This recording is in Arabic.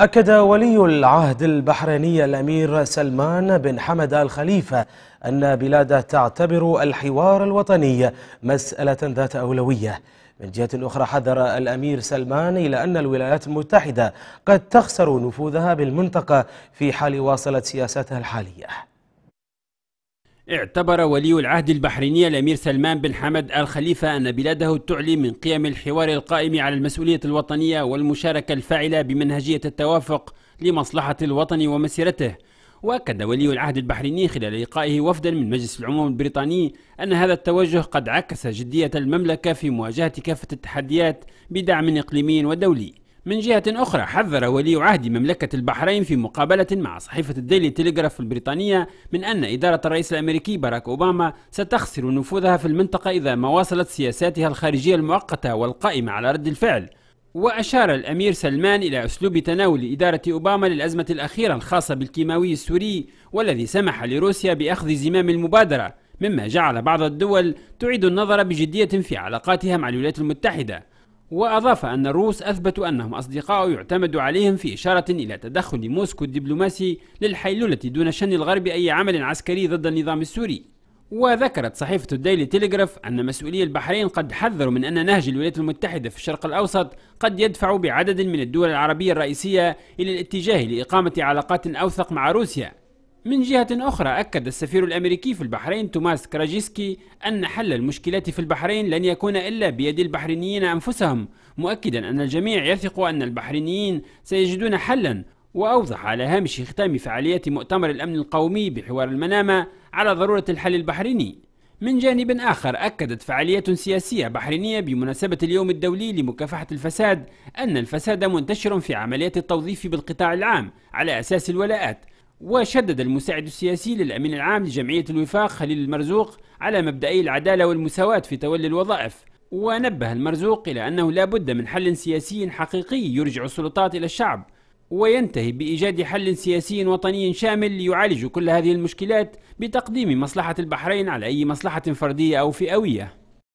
أكد ولي العهد البحريني الأمير سلمان بن حمد آل خليفة أن بلاده تعتبر الحوار الوطني مسألة ذات أولوية من جهة أخرى حذر الأمير سلمان إلى أن الولايات المتحدة قد تخسر نفوذها بالمنطقة في حال واصلت سياساتها الحالية اعتبر ولي العهد البحريني الأمير سلمان بن حمد آل خليفة أن بلاده تعلي من قيم الحوار القائم على المسؤولية الوطنية والمشاركة الفاعلة بمنهجية التوافق لمصلحة الوطن ومسيرته وأكد ولي العهد البحريني خلال لقائه وفدا من مجلس العموم البريطاني أن هذا التوجه قد عكس جدية المملكة في مواجهة كافة التحديات بدعم إقليمي ودولي من جهة أخرى حذر ولي عهد مملكة البحرين في مقابلة مع صحيفة الديلي تيليغراف البريطانية من أن إدارة الرئيس الأمريكي باراك أوباما ستخسر نفوذها في المنطقة إذا ما واصلت سياساتها الخارجية المؤقتة والقائمة على رد الفعل وأشار الأمير سلمان إلى أسلوب تناول إدارة أوباما للأزمة الأخيرة الخاصة بالكيماوي السوري والذي سمح لروسيا بأخذ زمام المبادرة مما جعل بعض الدول تعيد النظر بجدية في علاقاتها مع الولايات المتحدة وأضاف أن الروس أثبتوا أنهم أصدقاء يعتمد عليهم في إشارة إلى تدخل موسكو الدبلوماسي للحيلولة دون شن الغرب أي عمل عسكري ضد النظام السوري وذكرت صحيفة الديلي تيليغراف أن مسؤولي البحرين قد حذروا من أن نهج الولايات المتحدة في الشرق الأوسط قد يدفع بعدد من الدول العربية الرئيسية إلى الاتجاه لإقامة علاقات أوثق مع روسيا من جهة أخرى أكد السفير الأمريكي في البحرين توماس كراجيسكي أن حل المشكلة في البحرين لن يكون إلا بيد البحرينيين أنفسهم مؤكدا أن الجميع يثق أن البحرينيين سيجدون حلا وأوضح على هامش ختام فعالية مؤتمر الأمن القومي بحوار المنامة على ضرورة الحل البحريني من جانب آخر أكدت فعالية سياسية بحرينية بمناسبة اليوم الدولي لمكافحة الفساد أن الفساد منتشر في عمليات التوظيف بالقطاع العام على أساس الولاءات وشدد المساعد السياسي للأمين العام لجمعية الوفاق خليل المرزوق على مبدأي العدالة والمساواة في تولي الوظائف ونبه المرزوق إلى أنه لا بد من حل سياسي حقيقي يرجع السلطات إلى الشعب وينتهي بإيجاد حل سياسي وطني شامل يعالج كل هذه المشكلات بتقديم مصلحة البحرين على أي مصلحة فردية أو فئوية